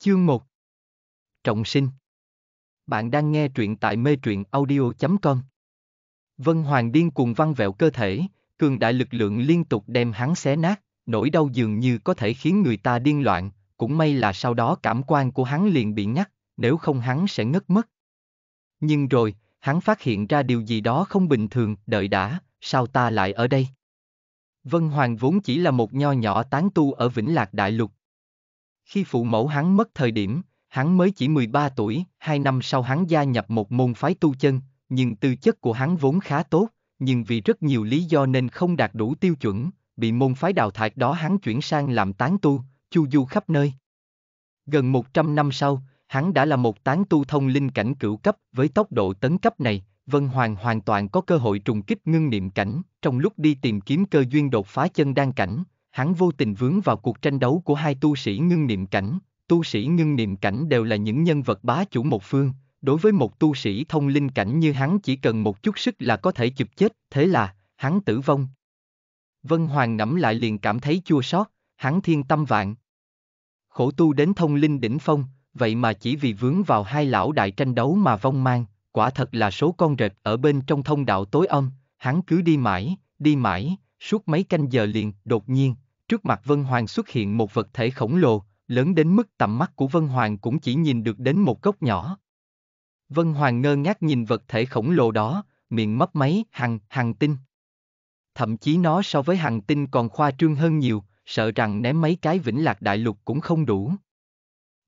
Chương 1 Trọng sinh Bạn đang nghe truyện tại mê truyện audio.com Vân Hoàng điên cuồng văn vẹo cơ thể, cường đại lực lượng liên tục đem hắn xé nát, nỗi đau dường như có thể khiến người ta điên loạn, cũng may là sau đó cảm quan của hắn liền bị nhắc, nếu không hắn sẽ ngất mất. Nhưng rồi, hắn phát hiện ra điều gì đó không bình thường, đợi đã, sao ta lại ở đây? Vân Hoàng vốn chỉ là một nho nhỏ tán tu ở Vĩnh Lạc Đại Lục, khi phụ mẫu hắn mất thời điểm, hắn mới chỉ 13 tuổi, hai năm sau hắn gia nhập một môn phái tu chân, nhưng tư chất của hắn vốn khá tốt, nhưng vì rất nhiều lý do nên không đạt đủ tiêu chuẩn, bị môn phái đào thải đó hắn chuyển sang làm tán tu, chu du khắp nơi. Gần 100 năm sau, hắn đã là một tán tu thông linh cảnh cửu cấp với tốc độ tấn cấp này, Vân Hoàng hoàn toàn có cơ hội trùng kích ngưng niệm cảnh, trong lúc đi tìm kiếm cơ duyên đột phá chân đan cảnh, hắn vô tình vướng vào cuộc tranh đấu của hai tu sĩ ngưng niệm cảnh, tu sĩ ngưng niệm cảnh đều là những nhân vật bá chủ một phương, đối với một tu sĩ thông linh cảnh như hắn chỉ cần một chút sức là có thể chụp chết, thế là, hắn tử vong. Vân Hoàng ngẫm lại liền cảm thấy chua xót, hắn thiên tâm vạn. Khổ tu đến thông linh đỉnh phong, vậy mà chỉ vì vướng vào hai lão đại tranh đấu mà vong mang, quả thật là số con rệt ở bên trong thông đạo tối âm, hắn cứ đi mãi, đi mãi, suốt mấy canh giờ liền, đột nhiên, Trước mặt Vân Hoàng xuất hiện một vật thể khổng lồ, lớn đến mức tầm mắt của Vân Hoàng cũng chỉ nhìn được đến một góc nhỏ. Vân Hoàng ngơ ngác nhìn vật thể khổng lồ đó, miệng mấp máy, hằng, hằng tinh. Thậm chí nó so với hằng tinh còn khoa trương hơn nhiều, sợ rằng ném mấy cái vĩnh lạc đại lục cũng không đủ.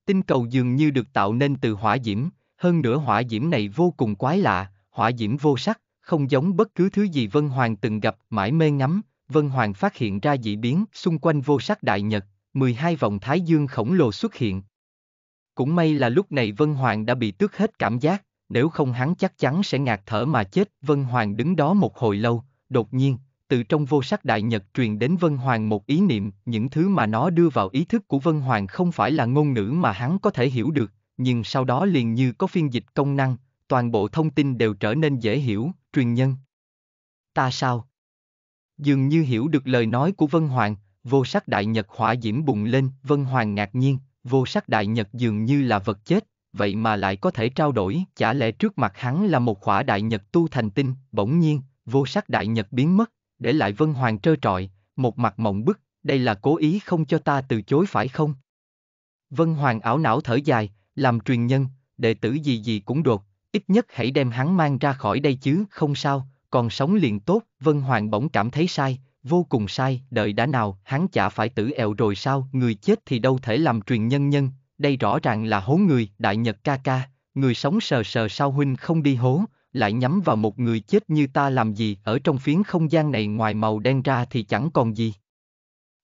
Tinh cầu dường như được tạo nên từ hỏa diễm, hơn nữa hỏa diễm này vô cùng quái lạ, hỏa diễm vô sắc, không giống bất cứ thứ gì Vân Hoàng từng gặp, mãi mê ngắm, Vân Hoàng phát hiện ra dị biến xung quanh vô sắc đại nhật, 12 vòng thái dương khổng lồ xuất hiện. Cũng may là lúc này Vân Hoàng đã bị tước hết cảm giác, nếu không hắn chắc chắn sẽ ngạt thở mà chết. Vân Hoàng đứng đó một hồi lâu, đột nhiên, từ trong vô sắc đại nhật truyền đến Vân Hoàng một ý niệm, những thứ mà nó đưa vào ý thức của Vân Hoàng không phải là ngôn ngữ mà hắn có thể hiểu được, nhưng sau đó liền như có phiên dịch công năng, toàn bộ thông tin đều trở nên dễ hiểu, truyền nhân. Ta sao, dường như hiểu được lời nói của Vân Hoàng, vô sắc đại nhật hỏa diễm bùng lên, Vân Hoàng ngạc nhiên, vô sắc đại nhật dường như là vật chết, vậy mà lại có thể trao đổi, chả lẽ trước mặt hắn là một hỏa đại nhật tu thành tinh, bỗng nhiên, vô sắc đại nhật biến mất, để lại Vân Hoàng trơ trọi, một mặt mộng bức, đây là cố ý không cho ta từ chối phải không? Vân Hoàng ảo não thở dài, làm truyền nhân, đệ tử gì gì cũng đột, ít nhất hãy đem hắn mang ra khỏi đây chứ, không sao, còn sống liền tốt, Vân Hoàng bỗng cảm thấy sai, vô cùng sai, đợi đã nào, hắn chả phải tử ẹo rồi sao, người chết thì đâu thể làm truyền nhân nhân, đây rõ ràng là hố người, đại nhật ca ca, người sống sờ sờ sao huynh không đi hố, lại nhắm vào một người chết như ta làm gì, ở trong phiến không gian này ngoài màu đen ra thì chẳng còn gì.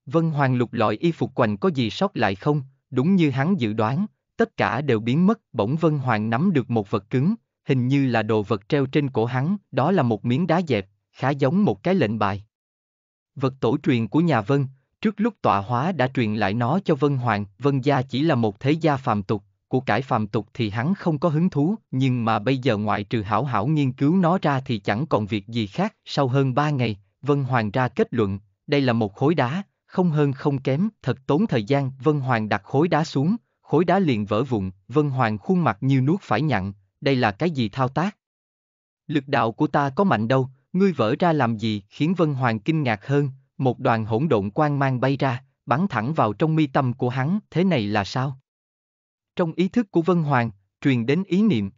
Vân Hoàng lục lọi y phục quanh có gì sót lại không, đúng như hắn dự đoán, tất cả đều biến mất, bỗng Vân Hoàng nắm được một vật cứng, hình như là đồ vật treo trên cổ hắn, đó là một miếng đá dẹp, khá giống một cái lệnh bài. Vật tổ truyền của nhà Vân, trước lúc tọa hóa đã truyền lại nó cho Vân Hoàng, Vân gia chỉ là một thế gia phàm tục, của cải phàm tục thì hắn không có hứng thú, nhưng mà bây giờ ngoại trừ hảo hảo nghiên cứu nó ra thì chẳng còn việc gì khác. Sau hơn ba ngày, Vân Hoàng ra kết luận, đây là một khối đá, không hơn không kém, thật tốn thời gian, Vân Hoàng đặt khối đá xuống, khối đá liền vỡ vụn, Vân Hoàng khuôn mặt như nuốt phải nhặn, đây là cái gì thao tác? Lực đạo của ta có mạnh đâu, ngươi vỡ ra làm gì khiến Vân Hoàng kinh ngạc hơn, một đoàn hỗn độn quang mang bay ra, bắn thẳng vào trong mi tâm của hắn, thế này là sao? Trong ý thức của Vân Hoàng, truyền đến ý niệm.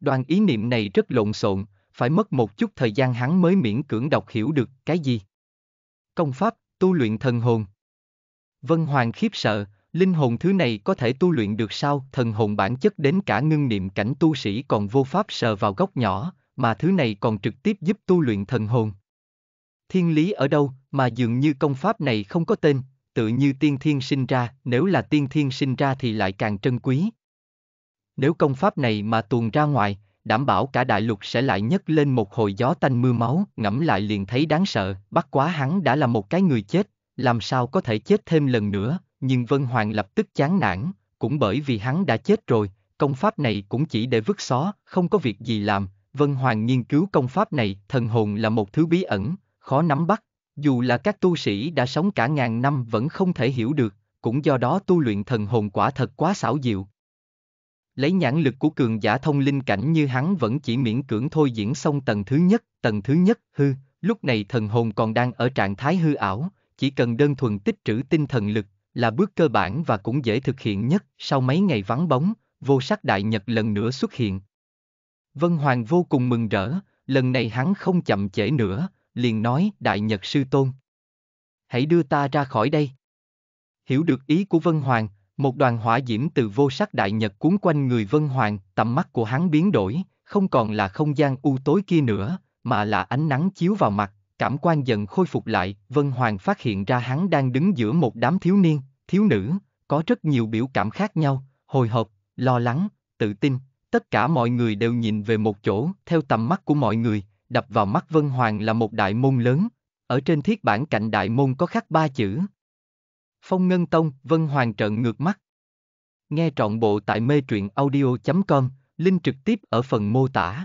Đoàn ý niệm này rất lộn xộn, phải mất một chút thời gian hắn mới miễn cưỡng đọc hiểu được cái gì. Công pháp, tu luyện thần hồn. Vân Hoàng khiếp sợ, linh hồn thứ này có thể tu luyện được sao? Thần hồn bản chất đến cả ngưng niệm cảnh tu sĩ còn vô pháp sờ vào góc nhỏ, mà thứ này còn trực tiếp giúp tu luyện thần hồn. Thiên lý ở đâu, mà dường như công pháp này không có tên, tự như tiên thiên sinh ra, nếu là tiên thiên sinh ra thì lại càng trân quý. Nếu công pháp này mà tuồn ra ngoài, đảm bảo cả đại lục sẽ lại nhấc lên một hồi gió tanh mưa máu, ngẫm lại liền thấy đáng sợ, bắt quá hắn đã là một cái người chết, làm sao có thể chết thêm lần nữa, nhưng Vân Hoàng lập tức chán nản, cũng bởi vì hắn đã chết rồi, công pháp này cũng chỉ để vứt xó, không có việc gì làm. Vân Hoàng nghiên cứu công pháp này, thần hồn là một thứ bí ẩn, khó nắm bắt, dù là các tu sĩ đã sống cả ngàn năm vẫn không thể hiểu được, cũng do đó tu luyện thần hồn quả thật quá xảo diệu. Lấy nhãn lực của cường giả thông linh cảnh như hắn vẫn chỉ miễn cưỡng thôi diễn xong tầng thứ nhất, tầng thứ nhất, hư, lúc này thần hồn còn đang ở trạng thái hư ảo, chỉ cần đơn thuần tích trữ tinh thần lực, là bước cơ bản và cũng dễ thực hiện nhất. Sau mấy ngày vắng bóng, vô sắc đại nhật lần nữa xuất hiện. Vân Hoàng vô cùng mừng rỡ, lần này hắn không chậm trễ nữa, liền nói đại nhật sư tôn. Hãy đưa ta ra khỏi đây. Hiểu được ý của Vân Hoàng, một đoàn hỏa diễm từ vô sắc đại nhật cuốn quanh người Vân Hoàng, tầm mắt của hắn biến đổi, không còn là không gian u tối kia nữa, mà là ánh nắng chiếu vào mặt, cảm quan dần khôi phục lại, Vân Hoàng phát hiện ra hắn đang đứng giữa một đám thiếu niên, thiếu nữ, có rất nhiều biểu cảm khác nhau, hồi hộp, lo lắng, tự tin, tất cả mọi người đều nhìn về một chỗ, theo tầm mắt của mọi người, đập vào mắt Vân Hoàng là một đại môn lớn, ở trên thiết bản cạnh đại môn có khắc ba chữ. Phong Ngân Tông, Vân Hoàng trợn ngược mắt. Nghe trọn bộ tại mê truyện audio.com, link trực tiếp ở phần mô tả.